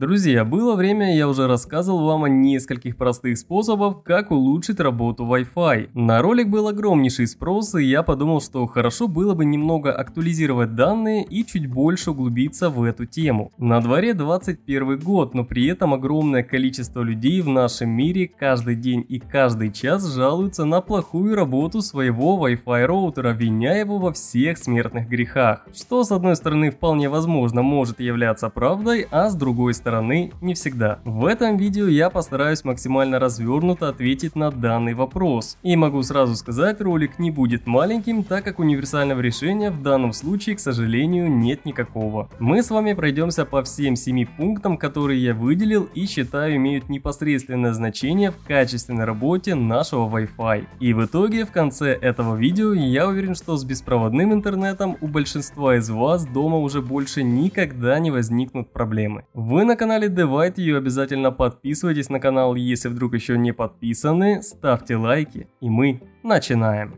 Друзья, было время, я уже рассказывал вам о нескольких простых способах, как улучшить работу Wi-Fi. На ролик был огромнейший спрос, и я подумал, что хорошо было бы немного актуализировать данные и чуть больше углубиться в эту тему. На дворе 21 год, но при этом огромное количество людей в нашем мире каждый день и каждый час жалуются на плохую работу своего Wi-Fi роутера, виня его во всех смертных грехах. Что с одной стороны вполне возможно может являться правдой, а с другой стороны стороны не всегда. В этом видео я постараюсь максимально развернуто ответить на данный вопрос. И могу сразу сказать, ролик не будет маленьким, так как универсального решения в данном случае, к сожалению, нет никакого. Мы с вами пройдемся по всем 7 пунктам, которые я выделил и считаю имеют непосредственное значение в качественной работе нашего Wi-Fi. И в итоге, в конце этого видео, я уверен, что с беспроводным интернетом у большинства из вас дома уже больше никогда не возникнут проблемы. Вы на канале Девайт, и обязательно подписывайтесь на канал, если вдруг еще не подписаны, ставьте лайки, и мы начинаем.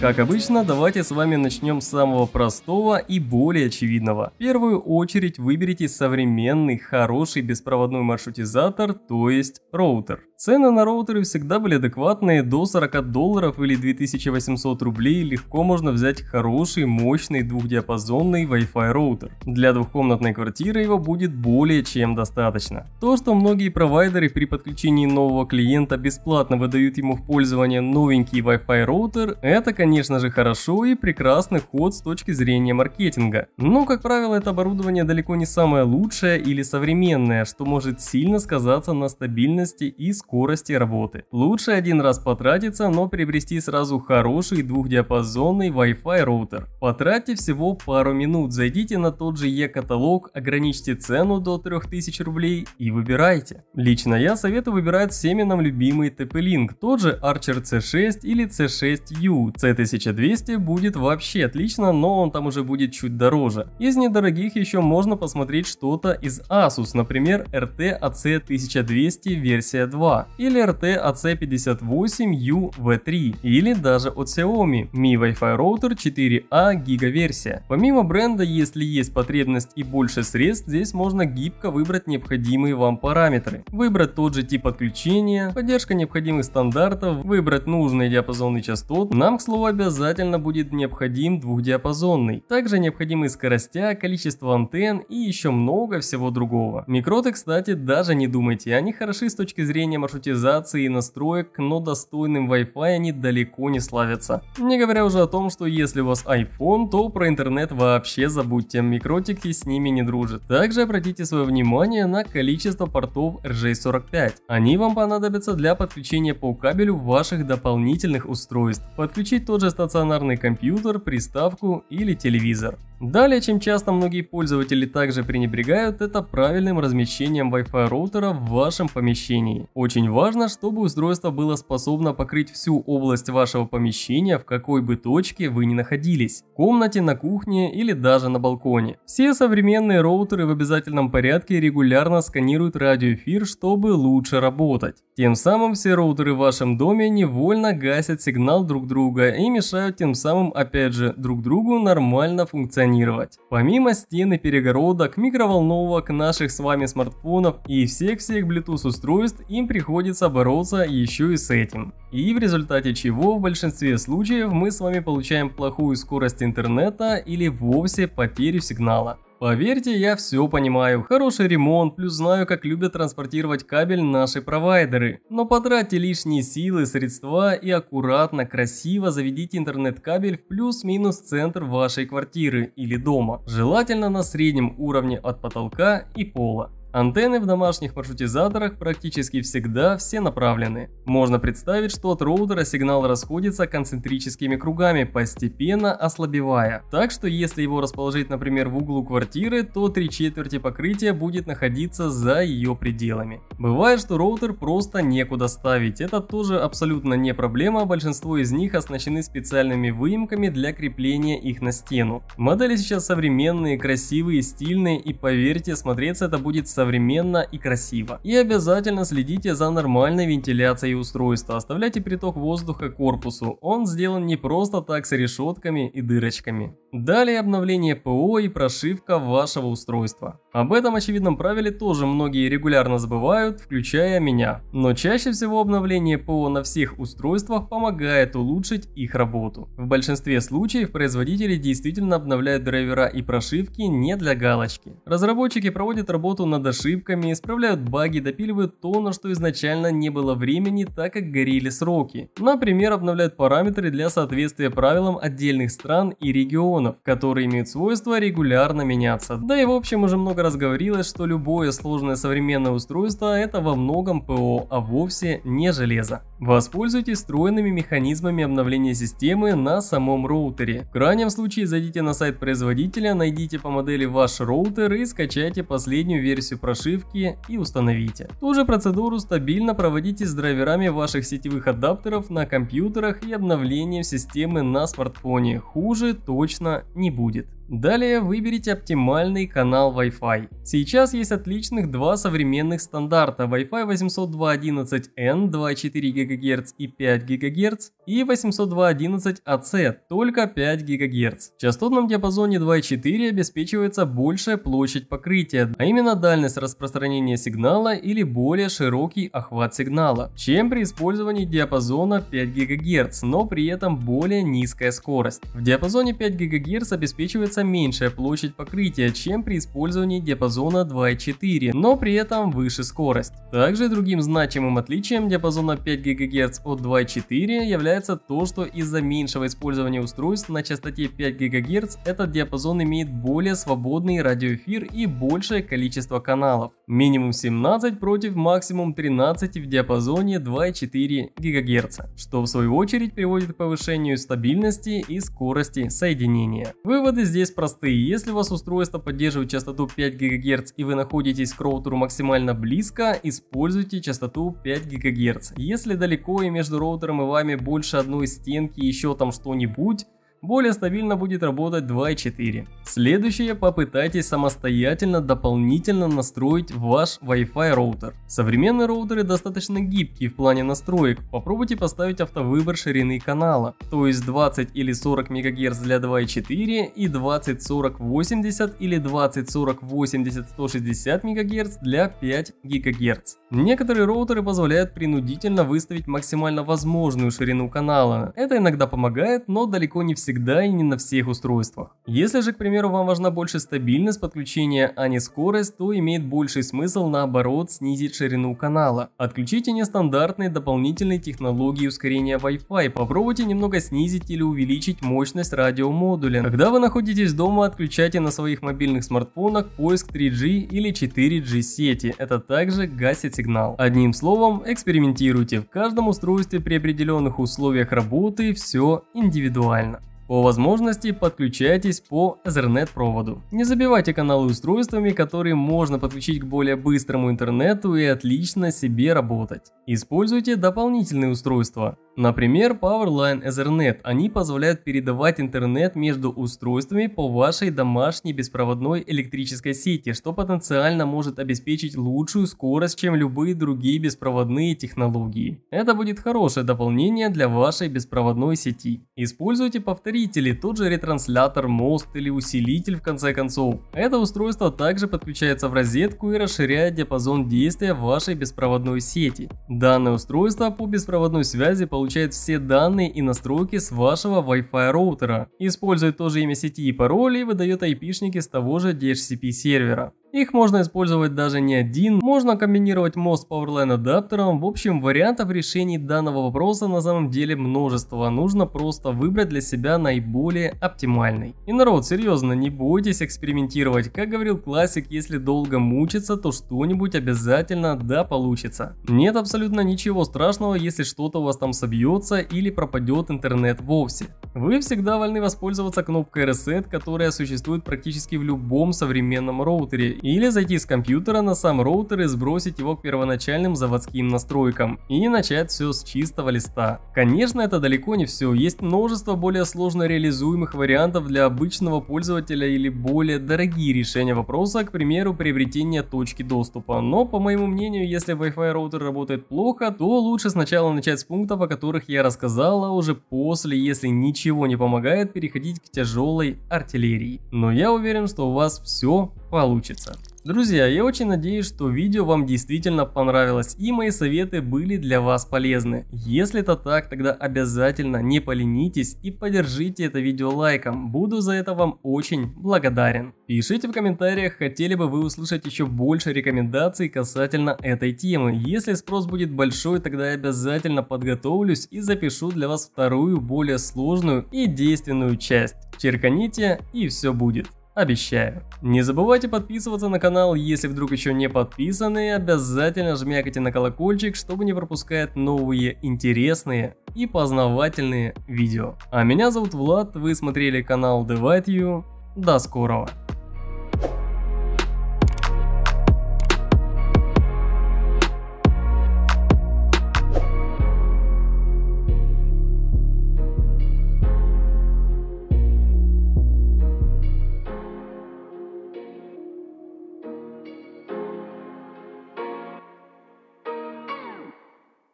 Как обычно, давайте с вами начнем с самого простого и более очевидного. В первую очередь выберите современный, хороший беспроводной маршрутизатор, то есть роутер. Цены на роутеры всегда были адекватные, до 40 долларов или 2800 рублей легко можно взять хороший, мощный двухдиапазонный Wi-Fi роутер. Для двухкомнатной квартиры его будет более чем достаточно. То, что многие провайдеры при подключении нового клиента бесплатно выдают ему в пользование новенький Wi-Fi роутер, это конечно же хорошо и прекрасный ход с точки зрения маркетинга. Но как правило это оборудование далеко не самое лучшее или современное, что может сильно сказаться на стабильности и скорости скорости работы. Лучше один раз потратиться, но приобрести сразу хороший двухдиапазонный Wi-Fi роутер. Потратьте всего пару минут, зайдите на тот же e-каталог, ограничьте цену до 3000 рублей и выбирайте. Лично я советую выбирать всеми нам любимый TP-Link, тот же Archer C6 или C6U. C1200 будет вообще отлично, но он там уже будет чуть дороже. Из недорогих еще можно посмотреть что-то из Asus, например, RT AC1200 версия 2 или RT-AC58UV3 а или даже от Xiaomi Mi Wi-Fi Router 4A а гига-версия. Помимо бренда, если есть потребность и больше средств, здесь можно гибко выбрать необходимые вам параметры. Выбрать тот же тип подключения, поддержка необходимых стандартов, выбрать нужные диапазоны частот. Нам, к слову, обязательно будет необходим двухдиапазонный. Также необходимы скоростя, количество антенн и еще много всего другого. Микроты, кстати, даже не думайте, они хороши с точки зрения маршрутизации маршрутизации и настроек, но достойным Wi-Fi они далеко не славятся. Не говоря уже о том, что если у вас iPhone, то про интернет вообще забудьте, микротики с ними не дружат. Также обратите свое внимание на количество портов RJ45. Они вам понадобятся для подключения по кабелю ваших дополнительных устройств. Подключить тот же стационарный компьютер, приставку или телевизор. Далее, чем часто многие пользователи также пренебрегают, это правильным размещением Wi-Fi роутера в вашем помещении. Очень важно, чтобы устройство было способно покрыть всю область вашего помещения, в какой бы точке вы ни находились – в комнате, на кухне или даже на балконе. Все современные роутеры в обязательном порядке регулярно сканируют радиоэфир, чтобы лучше работать. Тем самым все роутеры в вашем доме невольно гасят сигнал друг друга и мешают тем самым опять же друг другу нормально функционировать функционировать. Помимо стены перегородок, микроволновок, наших с вами смартфонов и всех-всех Bluetooth устройств, им приходится бороться еще и с этим. И в результате чего в большинстве случаев мы с вами получаем плохую скорость интернета или вовсе потерю сигнала. Поверьте, я все понимаю. Хороший ремонт, плюс знаю, как любят транспортировать кабель наши провайдеры. Но потратьте лишние силы, средства и аккуратно, красиво заведите интернет-кабель в плюс-минус центр вашей квартиры или дома. Желательно на среднем уровне от потолка и пола. Антенны в домашних маршрутизаторах практически всегда все направлены. Можно представить, что от роутера сигнал расходится концентрическими кругами, постепенно ослабевая. Так что если его расположить, например, в углу квартиры, то три четверти покрытия будет находиться за ее пределами. Бывает, что роутер просто некуда ставить. Это тоже абсолютно не проблема, большинство из них оснащены специальными выемками для крепления их на стену. Модели сейчас современные, красивые, стильные и поверьте, смотреться это будет современно и красиво. И обязательно следите за нормальной вентиляцией устройства, оставляйте приток воздуха корпусу, он сделан не просто так с решетками и дырочками. Далее обновление ПО и прошивка вашего устройства. Об этом очевидном правиле тоже многие регулярно забывают, включая меня. Но чаще всего обновление ПО на всех устройствах помогает улучшить их работу. В большинстве случаев производители действительно обновляют драйвера и прошивки не для галочки. Разработчики проводят работу над ошибками, исправляют баги, допиливают то, на что изначально не было времени, так как горели сроки. Например, обновляют параметры для соответствия правилам отдельных стран и регионов, которые имеют свойство регулярно меняться. Да и в общем уже много раз говорилось, что любое сложное современное устройство это во многом ПО, а вовсе не железо. Воспользуйтесь встроенными механизмами обновления системы на самом роутере. В крайнем случае зайдите на сайт производителя, найдите по модели ваш роутер и скачайте последнюю версию прошивки и установите. Ту же процедуру стабильно проводите с драйверами ваших сетевых адаптеров на компьютерах и обновлением системы на смартфоне. Хуже точно не будет. Далее выберите оптимальный канал Wi-Fi. Сейчас есть отличных два современных стандарта Wi-Fi 802.11n 2,4 ГГц и 5 ГГц и 802.11ac а только 5 ГГц. В частотном диапазоне 2,4 обеспечивается большая площадь покрытия, а именно дальность распространения сигнала или более широкий охват сигнала, чем при использовании диапазона 5 ГГц, но при этом более низкая скорость. В диапазоне 5 ГГц обеспечивается получается меньшая площадь покрытия, чем при использовании диапазона 2.4, но при этом выше скорость. Также другим значимым отличием диапазона 5 ГГц от 2.4 является то, что из-за меньшего использования устройств на частоте 5 ГГц этот диапазон имеет более свободный радиоэфир и большее количество каналов. Минимум 17 против максимум 13 в диапазоне 2.4 ГГц, что в свою очередь приводит к повышению стабильности и скорости соединения. Выводы здесь здесь простые. Если у вас устройство поддерживает частоту 5 ГГц и вы находитесь к роутеру максимально близко, используйте частоту 5 ГГц. Если далеко и между роутером и вами больше одной стенки еще там что-нибудь, более стабильно будет работать 2.4. Следующее, попытайтесь самостоятельно дополнительно настроить ваш Wi-Fi роутер. Современные роутеры достаточно гибкие в плане настроек, попробуйте поставить автовыбор ширины канала, то есть 20 или 40 МГц для 2.4 и 20 40 80 или 20 40 80 160 МГц для 5 ГГц. Некоторые роутеры позволяют принудительно выставить максимально возможную ширину канала. Это иногда помогает, но далеко не всегда всегда и не на всех устройствах. Если же, к примеру, вам важна больше стабильность подключения, а не скорость, то имеет больший смысл наоборот снизить ширину канала. Отключите нестандартные дополнительные технологии ускорения Wi-Fi, попробуйте немного снизить или увеличить мощность радиомодуля. Когда вы находитесь дома, отключайте на своих мобильных смартфонах поиск 3G или 4G сети, это также гасит сигнал. Одним словом, экспериментируйте, в каждом устройстве при определенных условиях работы все индивидуально. По возможности подключайтесь по Ethernet проводу. Не забивайте каналы устройствами, которые можно подключить к более быстрому интернету и отлично себе работать. Используйте дополнительные устройства. Например, Powerline Ethernet. Они позволяют передавать интернет между устройствами по вашей домашней беспроводной электрической сети, что потенциально может обеспечить лучшую скорость, чем любые другие беспроводные технологии. Это будет хорошее дополнение для вашей беспроводной сети. Используйте повторители, тот же ретранслятор, мост или усилитель в конце концов. Это устройство также подключается в розетку и расширяет диапазон действия вашей беспроводной сети. Данное устройство по беспроводной связи получает получает все данные и настройки с вашего Wi-Fi роутера, использует то же имя сети и пароли и выдает айпишники с того же DHCP сервера. Их можно использовать даже не один, можно комбинировать мост с Powerline адаптером. В общем, вариантов решений данного вопроса на самом деле множество. Нужно просто выбрать для себя наиболее оптимальный. И народ, серьезно, не бойтесь экспериментировать. Как говорил классик, если долго мучиться, то что-нибудь обязательно да получится. Нет абсолютно ничего страшного, если что-то у вас там собьется или пропадет интернет вовсе. Вы всегда вольны воспользоваться кнопкой Reset, которая существует практически в любом современном роутере или зайти с компьютера на сам роутер и сбросить его к первоначальным заводским настройкам и начать все с чистого листа. Конечно, это далеко не все, есть множество более сложно реализуемых вариантов для обычного пользователя или более дорогие решения вопроса, к примеру, приобретения точки доступа. Но, по моему мнению, если Wi-Fi роутер работает плохо, то лучше сначала начать с пунктов, о которых я рассказал, а уже после, если ничего не помогает, переходить к тяжелой артиллерии. Но я уверен, что у вас все получится. Друзья, я очень надеюсь, что видео вам действительно понравилось и мои советы были для вас полезны. Если это так, тогда обязательно не поленитесь и поддержите это видео лайком, буду за это вам очень благодарен. Пишите в комментариях, хотели бы вы услышать еще больше рекомендаций касательно этой темы. Если спрос будет большой, тогда я обязательно подготовлюсь и запишу для вас вторую, более сложную и действенную часть. Черканите и все будет. Обещаю. Не забывайте подписываться на канал, если вдруг еще не подписаны, обязательно жмякайте на колокольчик, чтобы не пропускать новые интересные и познавательные видео. А меня зовут Влад, вы смотрели канал Divide You, до скорого!